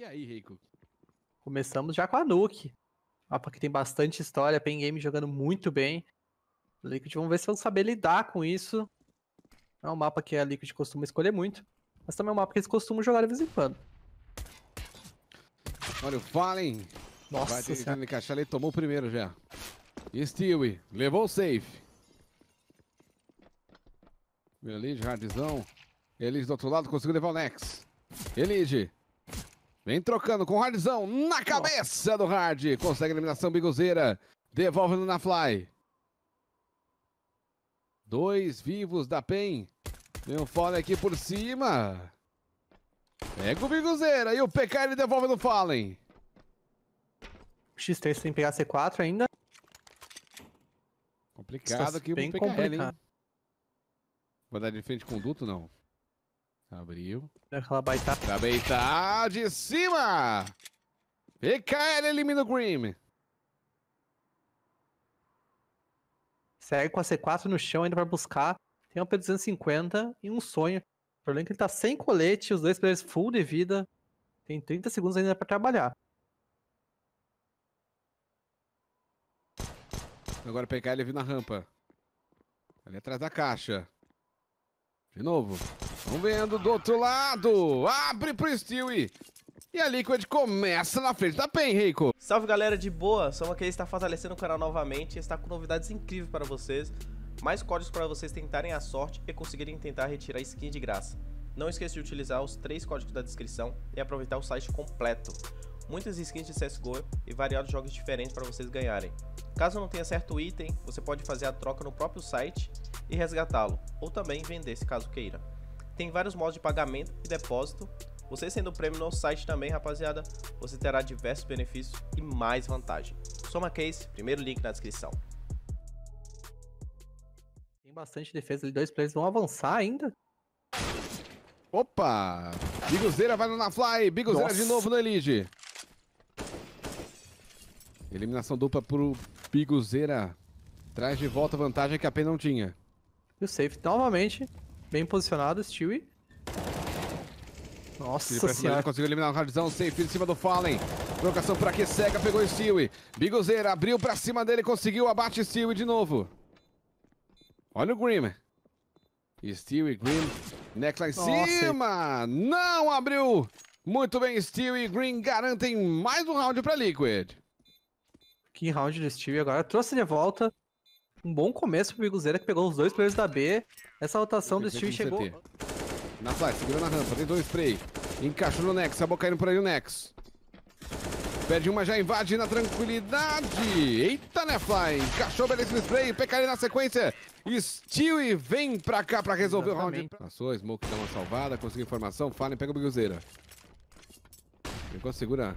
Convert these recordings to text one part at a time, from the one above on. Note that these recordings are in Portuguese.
E aí, Rico? Começamos já com a Nuke. Mapa que tem bastante história, Pen Game jogando muito bem. Liquid, vamos ver se vão saber lidar com isso. É um mapa que a Liquid costuma escolher muito, mas também é um mapa que eles costumam jogar de vez em quando. Olha o Fallen. Nossa Vai tentando encaixar, ele tomou o primeiro já. Stewie, levou o safe. Elide, hardzão. Elide do outro lado, conseguiu levar o Nex. Elide, Vem trocando com o Hardzão na cabeça do Hard. Consegue eliminação biguzeira. Devolve na fly. Dois vivos da PEN. vem um Fallen aqui por cima. Pega o biguzeira e o PK ele devolve no Fallen. X3 sem pegar C4 ainda. Complicado aqui o PK. complicado. Vai dar de frente com o duto, não? Abriu. Aquela baita Pra de cima! PKL elimina o Grim. Segue com a C4 no chão, ainda vai buscar. Tem um P250 e um sonho. O problema é que ele tá sem colete, os dois players full de vida. Tem 30 segundos ainda pra trabalhar. Agora PKL vem na rampa. Ali atrás da caixa. De novo. Vendo do outro lado. Abre pro Stewie. E a Liquid começa na frente da PEN, Rico. Salve, galera de boa. Sou aqui está fortalecendo o canal novamente. Está com novidades incríveis para vocês. Mais códigos para vocês tentarem a sorte e conseguirem tentar retirar skin de graça. Não esqueça de utilizar os três códigos da descrição e aproveitar o site completo. Muitas skins de CSGO e variados jogos diferentes para vocês ganharem. Caso não tenha certo item, você pode fazer a troca no próprio site e resgatá-lo, ou também vender se caso queira tem vários modos de pagamento e depósito. Você sendo prêmio no site também, rapaziada, você terá diversos benefícios e mais vantagem. Soma Case, primeiro link na descrição. Tem bastante defesa ali, dois players vão avançar ainda. Opa! Biguzeira vai na fly, Biguzeira de novo no Elige. Eliminação dupla pro Biguzeira. Traz de volta a vantagem que a pen não tinha. E o safe novamente Bem posicionado, Stewie. Nossa senhora. Ele conseguiu eliminar o Hardzão, safe em cima do Fallen. Trocação pra que cega, pegou o Stewie. Bigozeira abriu pra cima dele, conseguiu, abate Stewie de novo. Olha o Grim. Stewie, Grim, Necla em cima! Não abriu! Muito bem, Stewie, e Green garantem mais um round para Liquid. Que round do Stewie agora. Trouxe de volta um bom começo pro Biguzeira, que pegou os dois players da B. Essa rotação desse time chegou... CT. Na flash, segura na rampa, tem dois spray. Encaixou no Nex, acabou caindo por aí o Nex. Perde uma, já invade na tranquilidade. Eita, né, Fly? Encaixou no spray. PKL na sequência. Steel e vem pra cá pra resolver Exatamente. o round. Passou, Smoke dá uma salvada, conseguiu informação. Fallen pega o Biguzeira. Enquanto segura.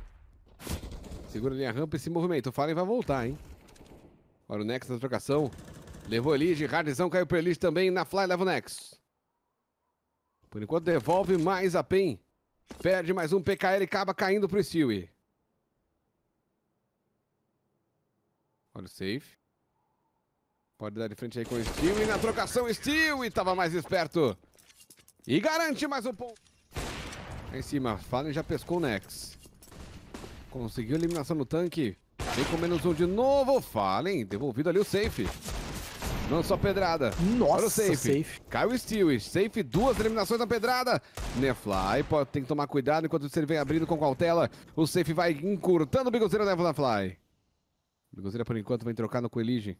Segura ali a rampa e se movimenta. O Fallen vai voltar, hein? Olha o Nex na trocação. Levou Elige, Hardison caiu para Elite também. Na fly leva o Nex. Por enquanto devolve mais a PEN. Perde mais um PKL e acaba caindo para o Stewie. Olha o safe. Pode dar de frente aí com o Stewie. Na trocação, Stewie estava mais esperto. E garante mais um ponto. Em cima, Fallen já pescou o Nex. Conseguiu eliminação no tanque. Vem com menos um de novo. Fallen. Devolvido ali o safe. Lançou a pedrada. Nossa, Para o safe. safe. Caiu o Steel. Safe, duas eliminações na pedrada. Nefly pode, tem que tomar cuidado enquanto ele vem abrindo com cautela. O safe vai encurtando o Bigozeira na né, fly. Bigozeira, por enquanto, vem trocar no Coelige.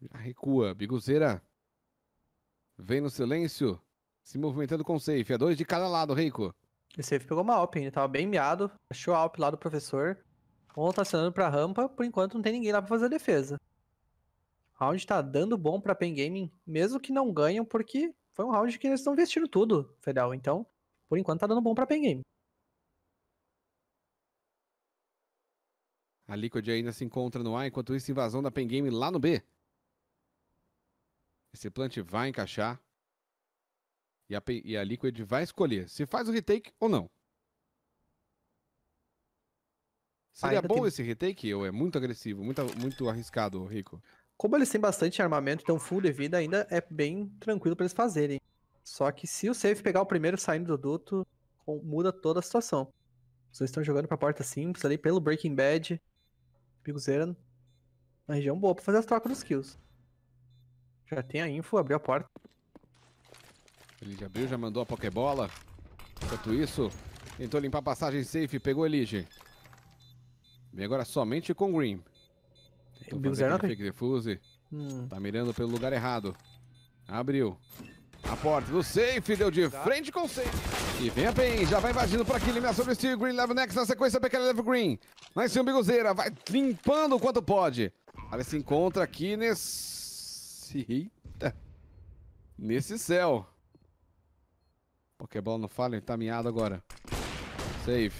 Já recua. Biguzeira vem no silêncio, se movimentando com o safe. É dois de cada lado, Reiko esse safe pegou uma AWP, ele tava bem miado, achou a AWP lá do professor. Um tá acionando pra rampa, por enquanto não tem ninguém lá pra fazer a defesa. O round tá dando bom pra Pen Gaming, mesmo que não ganham, porque foi um round que eles estão vestindo tudo, Federal. Então, por enquanto tá dando bom pra Pen Gaming. A Liquid ainda se encontra no A, enquanto isso, invasão da Pen Game lá no B. Esse plant vai encaixar. E a, e a Liquid vai escolher se faz o retake ou não. Seria Ainda bom tem... esse retake ou é muito agressivo, muito, muito arriscado, Rico? Como eles têm bastante armamento, então full de vida, ainda é bem tranquilo para eles fazerem. Só que se o safe pegar o primeiro saindo do duto, muda toda a situação. Vocês estão jogando pra porta simples ali pelo Breaking Bad, Pico Zeran. na região boa pra fazer as trocas dos kills. Já tem a info, abriu a porta. Elige abriu, já mandou a Pokébola. Enquanto isso, tentou limpar a passagem safe, pegou Elige. Vem agora somente com Green. Tentou fazer aquele defuse. Hum. Tá mirando pelo lugar errado. Abriu. A porta do safe deu de tá. frente com o safe. E vem a Pain, já vai invadindo por aqui, eliminação do Steel Green, leva o Nex na sequência, PK leva o Green. Mais um Biguzeira, vai limpando o quanto pode. Ela se encontra aqui nesse... Eita. Nesse céu. Pokéball no Fallen, tá miado agora. Safe,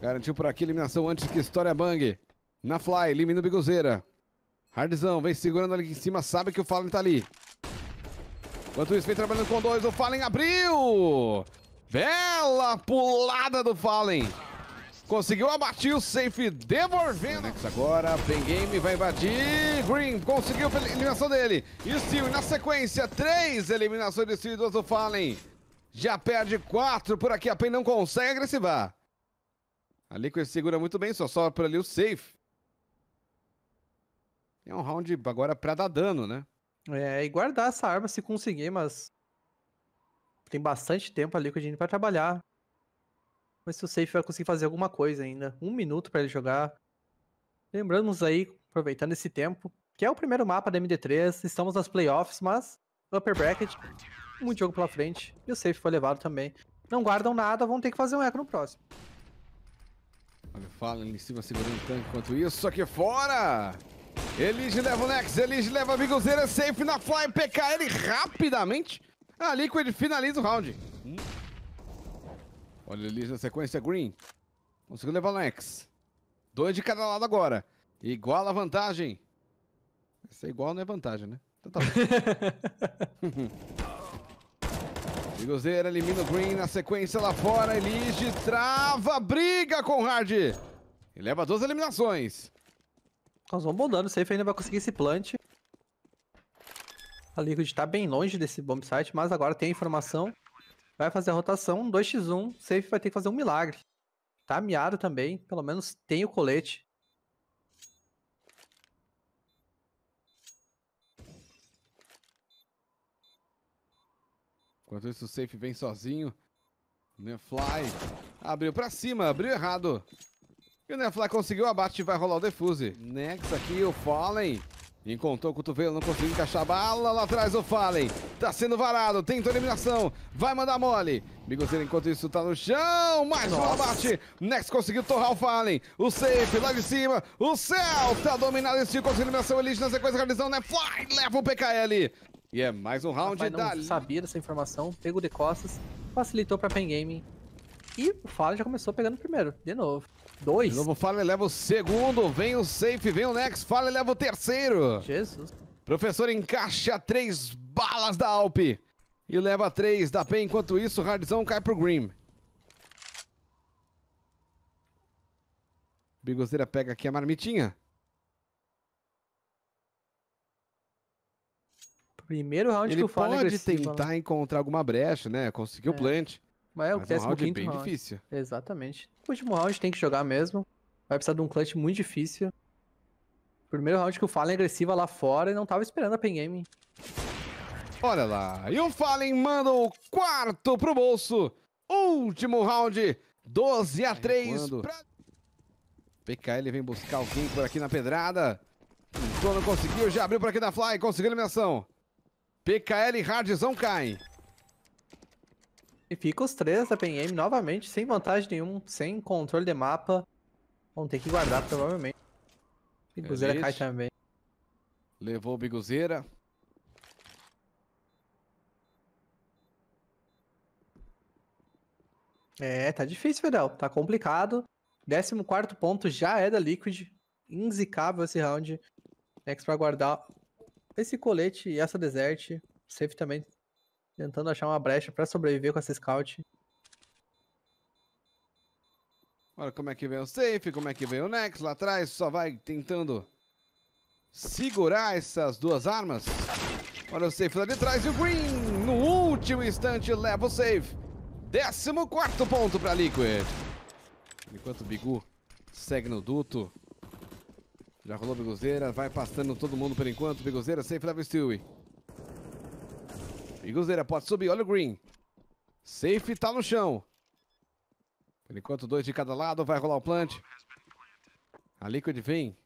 Garantiu por aqui eliminação antes que História Bang. Na Fly, elimina o biguzeira. Hardzão, vem segurando ali em cima, sabe que o Fallen tá ali. Enquanto isso, vem trabalhando com dois, o Fallen abriu! Bela pulada do Fallen! Conseguiu abatir o safe, devolvendo. agora, Ben Game vai invadir. Green conseguiu a eliminação dele. E Steel na sequência, três eliminações de Steel do Fallen. Já perde quatro por aqui. A PEN não consegue agressivar. A Liquid segura muito bem, só sobra por ali o safe. É um round agora pra dar dano, né? É, e guardar essa arma se conseguir, mas... Tem bastante tempo a Liquid pra trabalhar. Mas se o safe vai conseguir fazer alguma coisa ainda. Um minuto pra ele jogar. Lembramos aí, aproveitando esse tempo, que é o primeiro mapa da MD3. Estamos nas playoffs, mas... Upper Bracket muito jogo pela frente. E o safe foi levado também. Não guardam nada, vão ter que fazer um eco no próximo. Olha, fala ali em cima segurando o tanque enquanto isso, só que fora! Elige leva o Nex, Elige leva a Biguzeira, safe na Fly, PKL rapidamente. A Liquid finaliza o round. Olha Olha Elige na sequência, Green. Conseguiu levar o Nex. Dois de cada lado agora. Igual a vantagem. Isso é igual não é vantagem, né? Então tá bom. Bigozeira elimina o Green na sequência lá fora. Elige trava, briga com Hard. E leva duas eliminações. Causou um bom dano. safe ainda vai conseguir esse plant. A Liquid tá bem longe desse bomb site, mas agora tem a informação. Vai fazer a rotação, 2x1. Safe vai ter que fazer um milagre. Tá miado também, pelo menos tem o colete. Enquanto isso, o safe vem sozinho. O Nefly abriu pra cima, abriu errado. E o Nefly conseguiu o abate e vai rolar o defuse. Next aqui, o Fallen. Encontrou o cotovelo, não conseguiu encaixar a bala. Lá atrás o Fallen. Tá sendo varado, tentou eliminação. Vai mandar mole. Bigozeiro, enquanto isso, tá no chão. Mais um abate. Next conseguiu torrar o Fallen. O safe lá de cima. O céu tá dominado. Esse conseguiu tipo eliminação. Elite na é sequência, realizando, né? Fly, leva o PKL. E é mais um round Rapaz, da... não sabia dessa informação, pegou de costas, facilitou pra Pen Gaming. E o Fallen já começou pegando o primeiro, de novo. Dois. De novo, o Fallen leva o segundo, vem o safe, vem o next, Fallen leva o terceiro. Jesus. Professor encaixa três balas da Alp. E leva três da Pen, enquanto isso o Hardzão cai pro Grim. Bigozeira pega aqui a marmitinha. Primeiro round ele que o Fala pode tentar encontrar alguma brecha, né? Conseguiu o é. plant. Mas é o décimo um round quinto bem round. difícil. Exatamente. O último round tem que jogar mesmo. Vai precisar de um clutch muito difícil. Primeiro round que o Fallen é agressiva lá fora e não tava esperando a game. Olha lá, e o Fallen manda o quarto pro bolso. Último round, 12 a 3 pra... vem buscar alguém por aqui na pedrada. O não conseguiu, já abriu por aqui da Fly, conseguiu eliminação. PKL e Hardzão caem. E fica os três da PNM novamente, sem vantagem nenhuma, sem controle de mapa. Vão ter que guardar, provavelmente. Biguzeira cai também. Levou o Biguzeira. É, tá difícil, Fidel. Tá complicado. 14 ponto já é da Liquid. Inzicável esse round. Next pra guardar esse colete e essa desert, safe também, tentando achar uma brecha para sobreviver com essa scout. Olha como é que vem o safe, como é que vem o Nex lá atrás, só vai tentando segurar essas duas armas. Olha o safe lá de trás e o Green no último instante leva o safe. 14 quarto ponto para Liquid. Enquanto o Bigu segue no duto, já rolou Biguzeira, vai passando todo mundo por enquanto. Biguzeira, safe level Stewie. Biguzeira, pode subir, olha o green. Safe tá no chão. Por enquanto, dois de cada lado, vai rolar o plant. A Liquid vem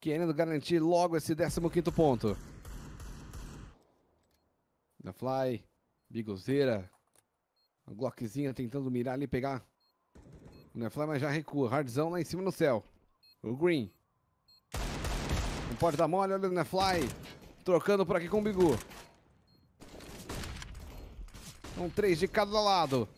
querendo garantir logo esse 15º ponto. Na Fly, Biguzeira, a Glockzinha tentando mirar ali e pegar. O é Fly mas já recua. Hardzão lá em cima no céu. O Green pode dar mole, olha o Nefly. Trocando por aqui com o Bigu. Um 3 de cada lado.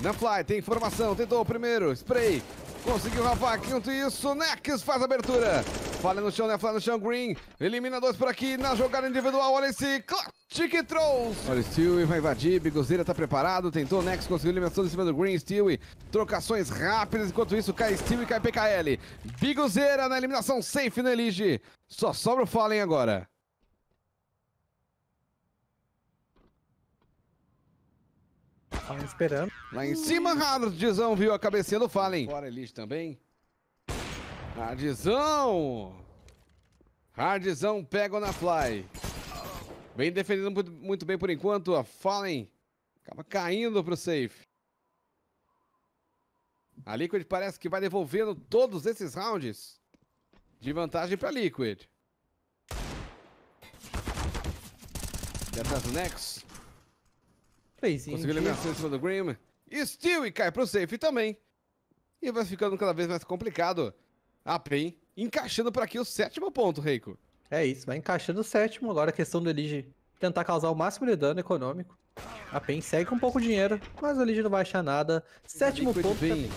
Nefly tem informação, tentou o primeiro, spray. Conseguiu o Ravac, isso, Nex faz abertura. Falha no chão, né? Falha no chão, Green. Elimina dois por aqui na jogada individual. Olha esse clutch que trouxe. Olha o Stewie, vai invadir. Bigozeira tá preparado. Tentou, Nex conseguiu eliminação em cima do Green. Stewie, trocações rápidas. Enquanto isso, cai Stewie e cai PKL. Bigozeira na eliminação, safe no Elige. Só sobra o Fallen agora. Fallen esperando. Lá em cima, Radros, Dizão viu a cabecinha do Fallen. Fora Elige também. Hardzão! Hardzão pega na fly. Bem defendendo muito, bem por enquanto. A Fallen acaba caindo para o safe. A Liquid parece que vai devolvendo todos esses rounds de vantagem para Liquid. De atrás do Nexus. Conseguiu eliminar em cima do Grim. Steel e cai para o safe também. E vai ficando cada vez mais complicado. A ah, PEN encaixando por aqui o sétimo ponto, Reiko. É isso, vai encaixando o sétimo. Agora a questão do Elige tentar causar o máximo de dano econômico. A PEN segue com pouco dinheiro, mas o Elige não vai achar nada. Sétimo Liquid ponto. Vem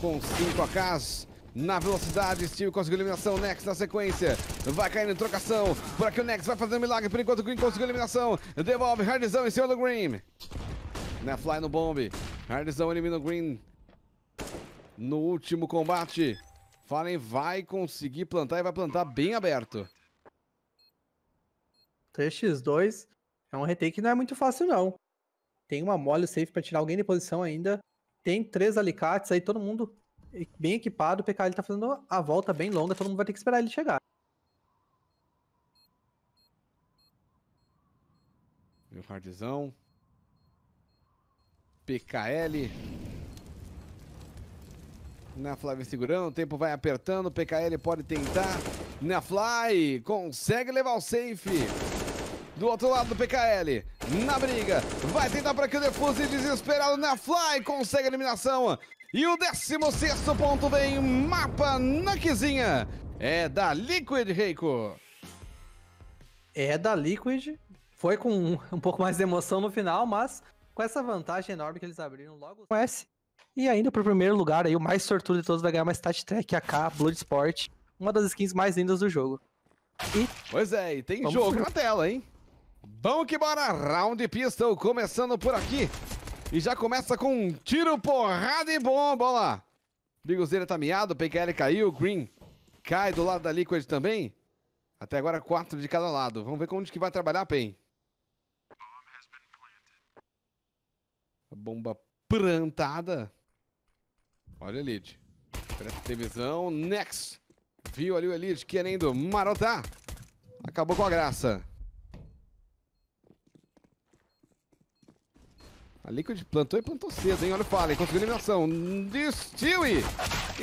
com 5 AKs. Na velocidade, Steel conseguiu eliminação, Nex na sequência, vai caindo em trocação, por aqui o Nex vai fazendo milagre, por enquanto o Green conseguiu eliminação, devolve, Hardzão em cima do Green. Na fly no bomb, Hardzão elimina o Green no último combate. Fallen vai conseguir plantar e vai plantar bem aberto. 3x2 é um retake que não é muito fácil, não. Tem uma mole safe para tirar alguém de posição ainda. Tem três alicates aí, todo mundo bem equipado. O PK tá fazendo a volta bem longa, todo mundo vai ter que esperar ele chegar. Meu hardzão. PKL. Na Flávia segurando, o tempo vai apertando, o PKL pode tentar. Na Fly, consegue levar o safe. Do outro lado do PKL, na briga, vai tentar para que o Defuse desesperado na Fly, consegue a eliminação. E o 16 ponto vem, mapa na quizinha. É da Liquid, Reiko. É da Liquid, foi com um, um pouco mais de emoção no final, mas com essa vantagem enorme que eles abriram logo com e ainda pro primeiro lugar, aí o mais sortudo de todos vai ganhar uma Stat Track AK Bloodsport, uma das skins mais lindas do jogo. E... Pois é, e tem Vamos jogo pro... na tela, hein? Vamos que bora! Round Pistol começando por aqui. E já começa com um tiro, porrada e bomba, olha lá. Bigozeira tá miado, PKL caiu, Green cai do lado da Liquid também. Até agora quatro de cada lado. Vamos ver onde que vai trabalhar, Pen. A bomba plantada. Olha o Elite. Presta televisão. Next. Viu ali o Elite querendo marotar. Acabou com a graça. A Liquid plantou e plantou cedo, hein? Olha o Fallen, conseguiu eliminação. De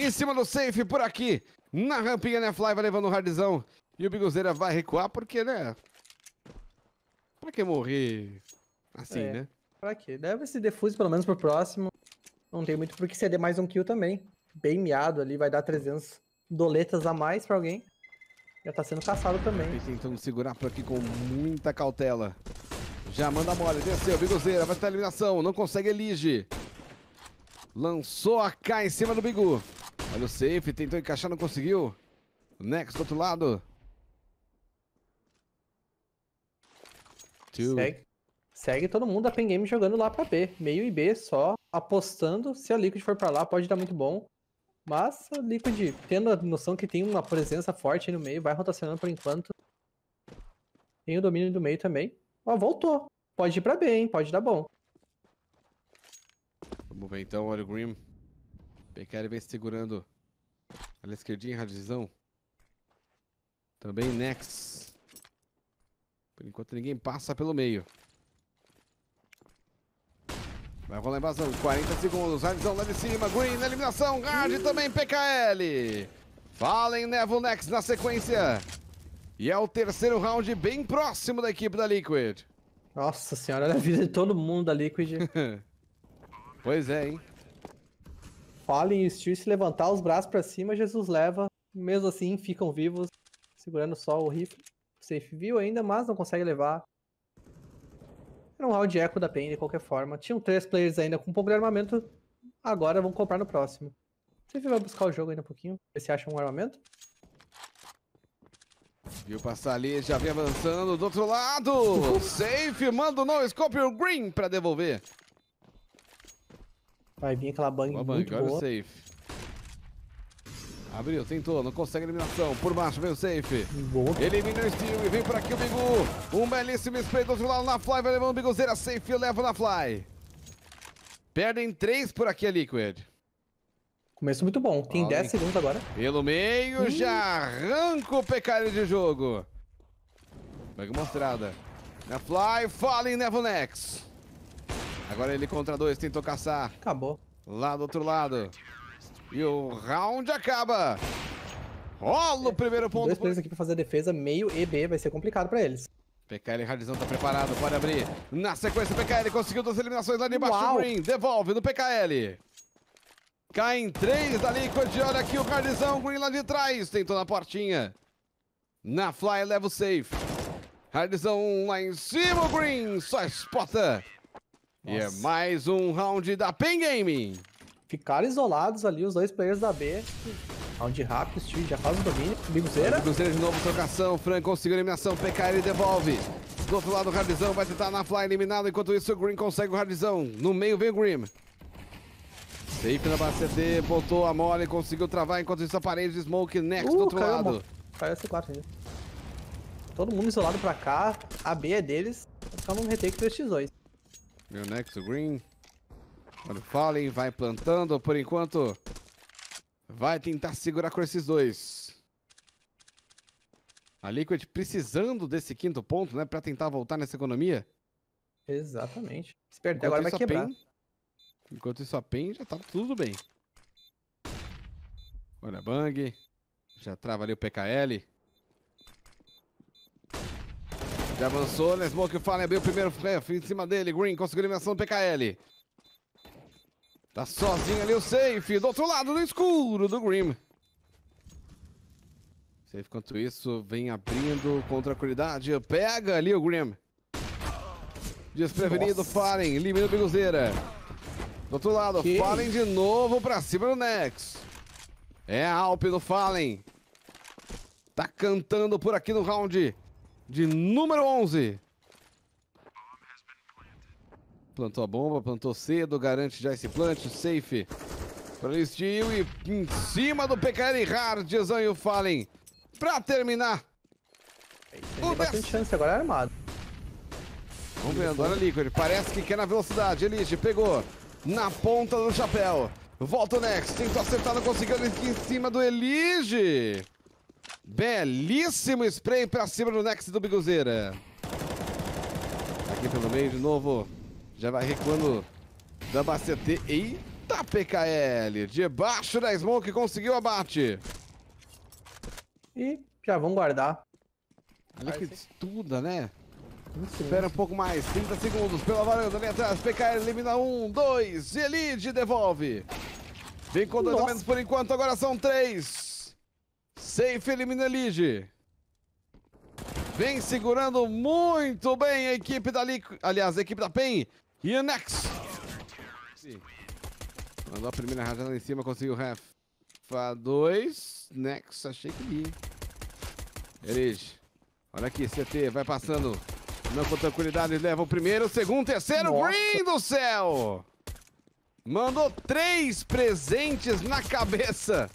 Em cima do safe, por aqui. Na rampinha, né? Fly vai levando o hardzão. E o Biguzeira vai recuar, porque, né? Pra que morrer assim, é. né? Pra quê? Deve esse defuse pelo menos pro próximo. Não tem muito por que ceder mais um kill também. Bem miado ali, vai dar 300 doletas a mais pra alguém. Já tá sendo caçado também. tentando segurar por aqui com muita cautela. Já manda mole, desceu, Biguzeira, vai ter eliminação, não consegue, elige. Lançou a K em cima do Bigu. Olha o safe, tentou encaixar, não conseguiu. Nex do outro lado. Two. Segue segue todo mundo a Pen Game jogando lá pra B. Meio e B só, apostando. Se a Liquid for pra lá, pode dar muito bom. Mas a Liquid, tendo a noção que tem uma presença forte no meio, vai rotacionando por enquanto. Tem o domínio do meio também. Ó, voltou. Pode ir pra B, hein? Pode dar bom. Vamos ver então, olha o Grim. PKL vem segurando. Ali esquerdinha, radizão. Também Nex. Por enquanto ninguém passa pelo meio. Vai rolar invasão, 40 segundos. Hardzão lá de cima, Green na eliminação. Hard também, PKL. Fallen Neville Next na sequência. E é o terceiro round bem próximo da equipe da Liquid. Nossa senhora, olha a vida de todo mundo da Liquid. pois é, hein? Fallen e Steel se levantar os braços para cima, Jesus leva. Mesmo assim, ficam vivos, segurando só o rifle. Safe view ainda, mas não consegue levar. Era um round eco da PEN de qualquer forma. Tinham três players ainda com um pouco de armamento. Agora vão comprar no próximo. Você vai buscar o jogo ainda um pouquinho? Ver se acha um armamento? Viu passar ali, já vem avançando do outro lado. Safe, manda no Scorpion Green pra devolver. Vai vir aquela bang, uma muito bang, boa. Agora safe. Abriu, tentou, não consegue eliminação. Por baixo vem o safe. Boa. Elimina o Steel e vem para aqui o Bigu. Um belíssimo spray do outro lado na Fly. Vai levando o Biguzeira. Safe levo na Fly. Perdem três por aqui a Liquid. Começo muito bom. Tem 10 segundos agora. Pelo meio, hum. já arranca o pecado de jogo. Pega mostrada. Na Fly, Fallen Nevonex. Agora ele contra dois, tentou caçar. Acabou. Lá do outro lado. E o round acaba. Rola o é, primeiro ponto. Dois players aqui pra fazer defesa, meio e B, vai ser complicado pra eles. PKL Radizão tá preparado, pode abrir. Na sequência, PKL conseguiu duas eliminações lá embaixo. Green, devolve no PKL. Caem três ali, Olha aqui, o Radizão, Green lá de trás, tentou na portinha. Na fly, leva o safe. Radizão lá em cima, Green, só espota. Nossa. E é mais um round da Pen Gaming ficaram isolados ali, os dois players da B. Round rápido, Steve já faz o domínio. Biguzeira. Biguzeira de novo, trocação. Fran conseguiu eliminação. PKL devolve. Do outro lado, o Hardzão vai tentar na fly eliminado. Enquanto isso, o Green consegue o Hardzão. No meio vem o Green. Safe na base CT, botou a mole, conseguiu travar. Enquanto isso, a parede Smoke next uh, do outro caiu, lado. Caiu C4 ainda. Todo mundo isolado pra cá. A B é deles. Vai ficar um retake 2x2. Meu next, o Green. Olha o Fallen, vai plantando por enquanto. Vai tentar segurar com esses dois. A Liquid precisando desse quinto ponto, né? Pra tentar voltar nessa economia. Exatamente. Se perder agora vai quebrar. enquanto isso a PEN já tá tudo bem. Olha a Bang. Já trava ali o PKL. Já avançou, né? Smoke Fallen abriu o primeiro é, flash em cima dele. Green conseguiu eliminação do PKL. Tá sozinho ali o safe, do outro lado do escuro do Grim. Safe, quanto isso, vem abrindo com tranquilidade. Pega ali o Grim. Desprevenido, Fallen, elimina o Biguzeira. Do outro lado, que? Fallen de novo pra cima do Nex. É a Alp do Fallen. Tá cantando por aqui no round de número 11. Plantou a bomba, plantou cedo, garante já esse plant, safe. Para Steel e em cima do PKL Hard, Zan e o Fallen. Pra terminar. É o bastante chance, agora é armado. Vamos vendo, olha Liquid, parece que quer na velocidade. Elige pegou na ponta do chapéu. Volta o Next, tentou acertar, não conseguiu em cima do Elige. Belíssimo spray pra cima do Next do Biguzeira. Aqui pelo meio de novo. Já vai recuando da Bacete. Eita, PKL! Debaixo da Smoke, conseguiu abate. E já vão guardar. Olha que estuda, né? Espera um pouco mais, 30 segundos pela varanda, vem atrás, PKL elimina um, dois, e Elid devolve. Vem com dois menos por enquanto, agora são três. Safe elimina Elid. Vem segurando muito bem a equipe da Liquid, aliás, a equipe da PEN. E o next! Mandou a primeira rajada em cima, conseguiu Rafa 2. Next, achei que ia. Erige. Olha aqui, CT, vai passando. Não com tranquilidade, leva o primeiro, o segundo, o terceiro. Nossa. Green do céu! Mandou três presentes na cabeça.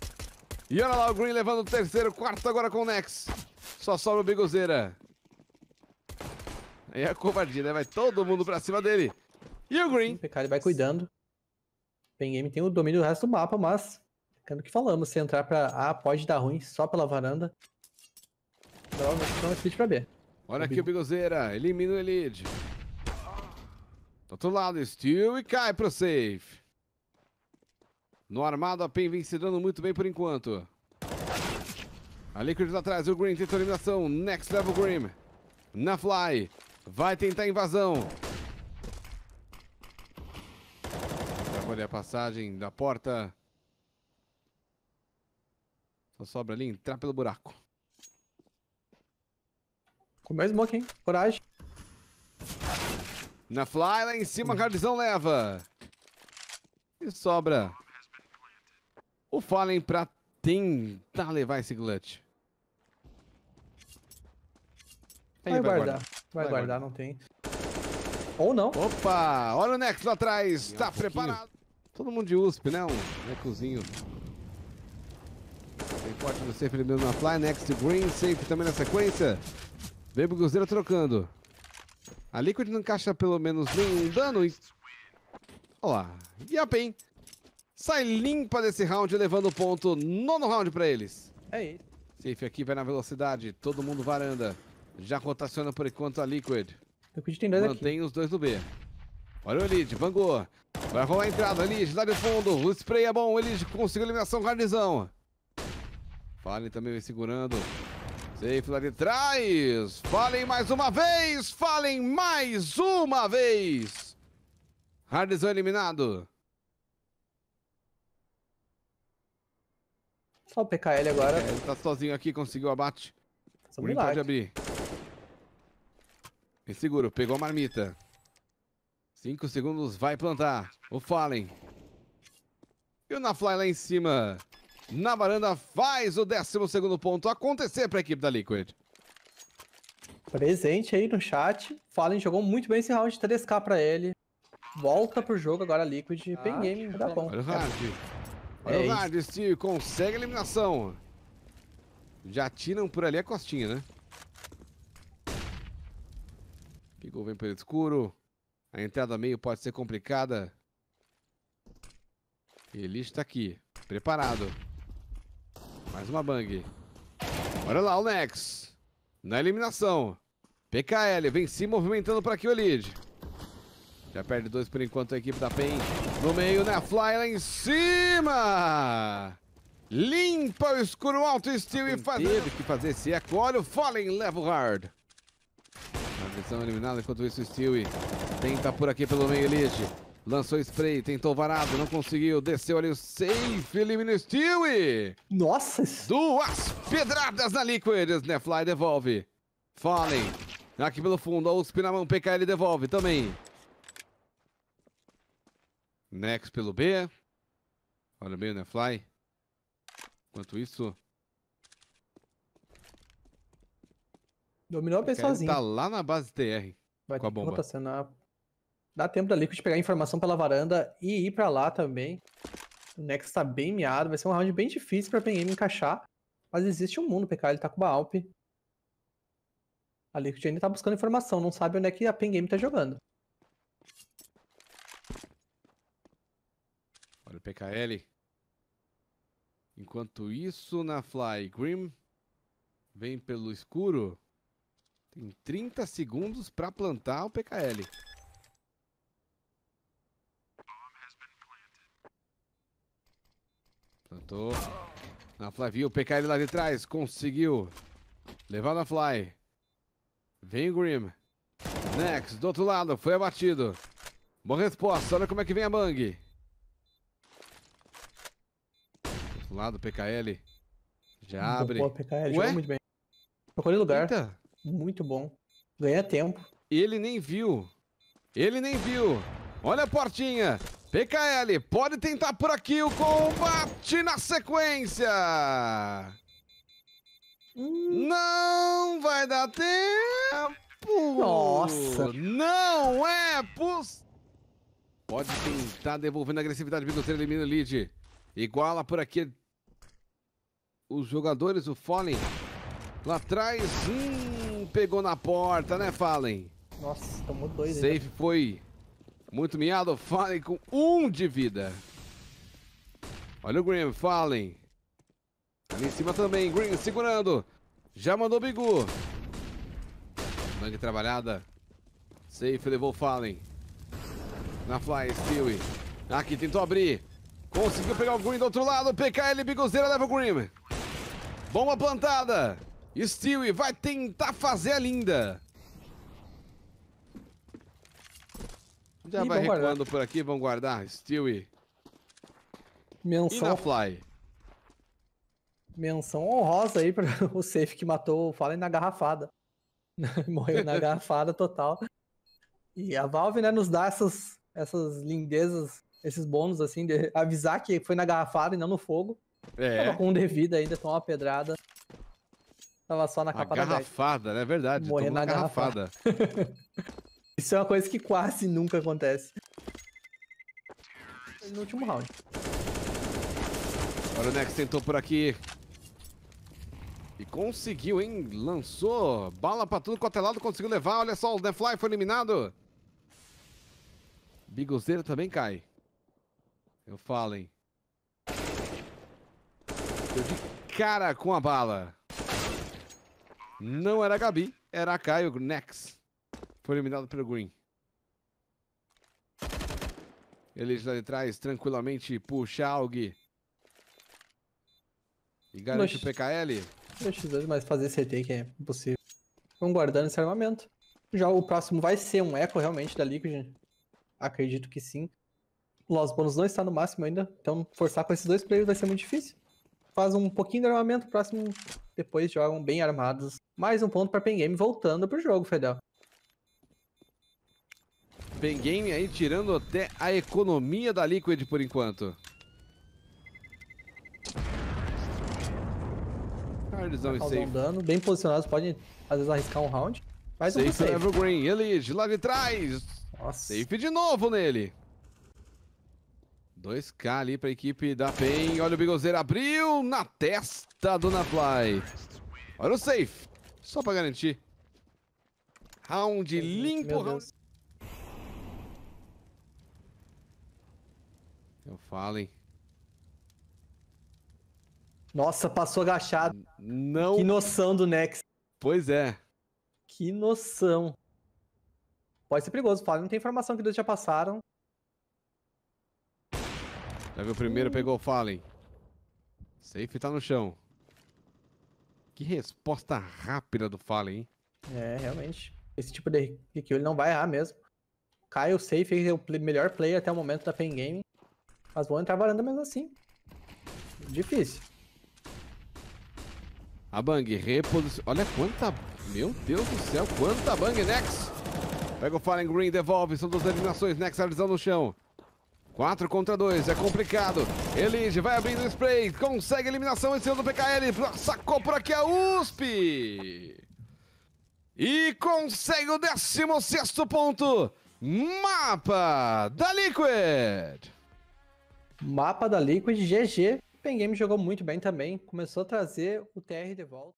E olha lá o Green levando o terceiro, quarto agora com o Nex. Só sobra o Bigozeira. Aí é a covardia, né? Vai todo mundo pra cima dele. E o Green? O Pecari vai cuidando. Pen Game tem o domínio do resto do mapa, mas. Ficando é que falamos, se entrar pra A pode dar ruim só pela varanda. Droga, então é split pra B. Olha o aqui o Bigozeira, elimina o Elid. Tá do outro lado, Steel e cai pro safe. No armado, a Pen vem se dando muito bem por enquanto. A Liquid tá atrás, o Green tenta eliminação. Next level Green. Na fly. Vai tentar invasão. Olha a passagem da porta. Só sobra ali entrar pelo buraco. Comeu smoke, hein? Coragem. Na fly, lá em cima, Cardizão leva. E sobra. O Fallen pra tentar levar esse glut. vai, vai, guardar. guardar. Vai, vai guardar, guardar, não tem. Ou não. Opa, olha o Nexo lá atrás. Tá um preparado. Todo mundo de USP, né? Um necozinho. Né, tem forte do safe eliminando na fly. Next to green, safe também na sequência. Bebo Guzeira trocando. A Liquid não encaixa pelo menos nenhum dano. Olha lá. E a PEN sai limpa desse round, levando o ponto. Nono round pra eles. É isso. Safe aqui vai na velocidade. Todo mundo varanda. Já rotaciona por enquanto a Liquid. Liquid tem dois Mantém aqui. os dois no B. Olha o lead, vangor. Travou a entrada, Liz, lá de fundo. O spray é bom, eles conseguiu eliminação, Gardizão. Fallen também vem segurando. Safe lá de trás. Fallen mais uma vez. Fallen mais uma vez. Hardison eliminado. Só o PKL agora. É, ele tá sozinho aqui, conseguiu o abate. Green pode abrir. Me seguro, pegou a marmita. Cinco segundos, vai plantar. O Fallen. E o Nafly lá em cima. Na varanda faz o décimo segundo ponto acontecer para a equipe da Liquid. Presente aí no chat. Fallen jogou muito bem esse round, 3k para ele. Volta pro jogo agora a Liquid. Ah, bem game, tá bom. Olha o Hard. Olha é o Hard, Steve consegue a eliminação. Já tiram por ali a costinha, né? Pegou, vem pelo escuro. A entrada meio pode ser complicada. Ele está aqui. Preparado. Mais uma bang. Olha lá o Nex. Na eliminação. PKL vem se movimentando para aqui o lead. Já perde dois por enquanto a equipe da PEN. No meio, né? Fly lá em cima! Limpa o escuro alto steel e faz... Teve que fazer esse eco. Olha o Fallen, leva o hard. A visão eliminada enquanto isso o Stewie Tenta tá por aqui pelo meio, Elite. Lançou spray, tentou varado, não conseguiu. Desceu ali o safe, elimina o Stewie. Nossa! Duas pedradas na Liquid. Nefly devolve. Fallen. Aqui pelo fundo, a USP na mão, PKL devolve também. Nex pelo B. Olha bem o Nefly. Enquanto isso... Dominou a pessoa sozinho. Tá lá na base TR. Vai com a bomba. rotacionar Dá tempo da Liquid pegar informação pela varanda e ir pra lá também. O Nexus tá bem miado, vai ser um round bem difícil pra PM encaixar. Mas existe um mundo, PK, ele tá com uma Alp. A Liquid ainda tá buscando informação, não sabe onde é que a Pen Game tá jogando. Olha o PKL. Enquanto isso, na Fly, Grim vem pelo escuro. Tem 30 segundos para plantar o PKL. Plantou. Na Flavio, o PKL lá de trás. Conseguiu. Levar na Fly. Vem Grim. Next, do outro lado. Foi abatido. Boa resposta. Olha como é que vem a Bang. Do outro lado, PKL. Já abre. Boa, PKL. muito bem. Procurei lugar. Eita. Muito bom. Ganha tempo. Ele nem viu. Ele nem viu. Olha a portinha. PKL, pode tentar por aqui o combate na sequência. Não vai dar tempo. Nossa. Não é possível. Pode tentar devolvendo a agressividade. Bigoteiro elimina o lead. Iguala por aqui os jogadores, o Fallen. Lá atrás, hum, pegou na porta, né, Fallen? Nossa, tomou dois. Safe foi muito miado, Fallen com um de vida. Olha o Grim, Fallen. Ali em cima também, Green segurando. Já mandou o Bigu. Dang trabalhada. Safe levou Fallen. Na Fly, Stewie. Aqui tentou abrir. Conseguiu pegar o Green do outro lado. PKL, Biguzeira leva o Green. Bomba plantada. Stewie vai tentar fazer a linda. Já e vai recuando guardar. por aqui, vamos guardar. Stewie. Menção. Fly. Menção honrosa aí para o safe que matou o Fallen na garrafada. Morreu na garrafada total. E a Valve, né, nos dá essas, essas lindezas, esses bônus, assim, de avisar que foi na garrafada e não no fogo. É. Tava com um devido ainda, tomou uma pedrada. Tava só na capa a garrafada, da garrafada, né? É verdade. Morreu na garrafada. garrafada. Isso é uma coisa que quase nunca acontece. No último round. Agora o Nex tentou por aqui. E conseguiu, hein? Lançou bala pra tudo cotelado, é conseguiu levar. Olha só, o The Fly foi eliminado. Bigozeira também cai. Eu falo, hein? Deu de cara com a bala. Não era a Gabi, era a Caio Nex. Foi eliminado pelo Green. Ele lá de trás, tranquilamente, puxa Aug. E garante Nox... o PKL. X2, mas fazer CT que é impossível. Vamos guardando esse armamento. Já o próximo vai ser um eco realmente da Liquid. Acredito que sim. Los bônus não está no máximo ainda, então forçar com esses dois players vai ser muito difícil. Faz um pouquinho de armamento, próximo depois jogam bem armados. Mais um ponto para Pen Game voltando pro jogo, Fedel. Pen Game aí tirando até a economia da Liquid por enquanto. Cardzão e safe. Um dano, bem posicionados, podem às vezes arriscar um round. Mas safe, safe. Evergreen, Elite, lá de trás. Nossa. Safe de novo nele. 2k ali pra equipe da PEN. Olha o Bigozeiro, abriu na testa do Naply. Olha o safe, só pra garantir. Round limpo, round... Então falem. Nossa, passou agachado. Não. Que noção do Nex. Pois é. Que noção. Pode ser perigoso, Fallen. Não tem informação que eles já passaram. Já viu o primeiro, pegou o Fallen. Safe tá no chão. Que resposta rápida do Fallen, hein? É, realmente. Esse tipo de kill ele não vai errar mesmo. Caio Safe é o melhor player até o momento da Pen Game. Mas vão entrar varanda mesmo assim. Difícil. A Bang reposiciona. Olha quanta. Meu Deus do céu, quanta Bang Nex! Pega o Fallen Green, devolve. São duas eliminações. Nex avisando no chão. 4 contra 2, é complicado. Elige vai abrindo o spray, consegue eliminação em cima do PKL. Sacou por aqui a USP! E consegue o 16 ponto. Mapa da Liquid! Mapa da Liquid, GG. Pengame jogou muito bem também, começou a trazer o TR de volta.